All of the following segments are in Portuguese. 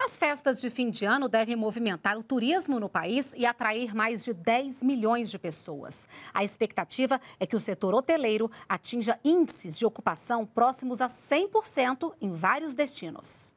As festas de fim de ano devem movimentar o turismo no país e atrair mais de 10 milhões de pessoas. A expectativa é que o setor hoteleiro atinja índices de ocupação próximos a 100% em vários destinos.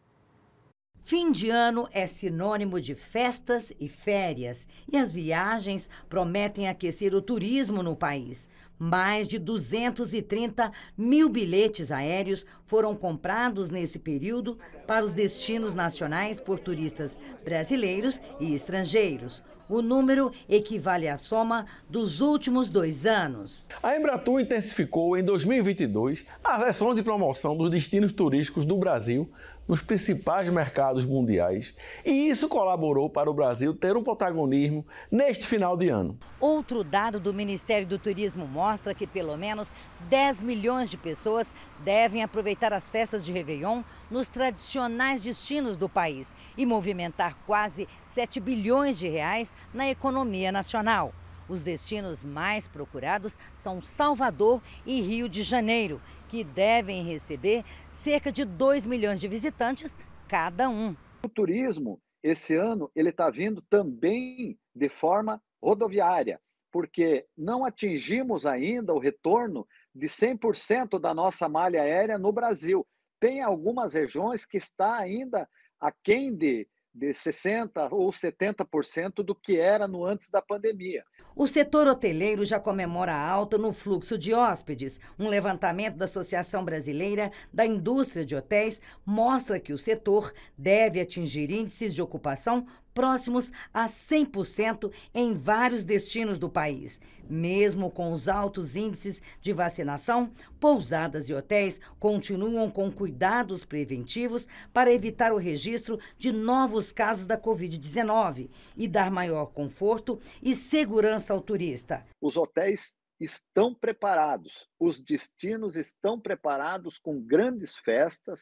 Fim de ano é sinônimo de festas e férias, e as viagens prometem aquecer o turismo no país. Mais de 230 mil bilhetes aéreos foram comprados nesse período para os destinos nacionais por turistas brasileiros e estrangeiros. O número equivale à soma dos últimos dois anos. A Embratur intensificou em 2022 as ações de promoção dos destinos turísticos do Brasil nos principais mercados mundiais. E isso colaborou para o Brasil ter um protagonismo neste final de ano. Outro dado do Ministério do Turismo mostra que pelo menos 10 milhões de pessoas devem aproveitar as festas de Réveillon nos tradicionais destinos do país e movimentar quase 7 bilhões de reais na economia nacional. Os destinos mais procurados são Salvador e Rio de Janeiro, que devem receber cerca de 2 milhões de visitantes cada um. O turismo, esse ano, ele está vindo também de forma rodoviária, porque não atingimos ainda o retorno de 100% da nossa malha aérea no Brasil. Tem algumas regiões que está ainda aquém de de 60% ou 70% do que era no antes da pandemia. O setor hoteleiro já comemora alta no fluxo de hóspedes. Um levantamento da Associação Brasileira da Indústria de Hotéis mostra que o setor deve atingir índices de ocupação próximos a 100% em vários destinos do país. Mesmo com os altos índices de vacinação, pousadas e hotéis continuam com cuidados preventivos para evitar o registro de novos os casos da Covid-19 e dar maior conforto e segurança ao turista. Os hotéis estão preparados, os destinos estão preparados com grandes festas,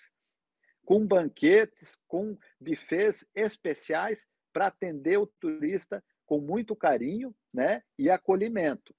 com banquetes, com bufês especiais para atender o turista com muito carinho né, e acolhimento.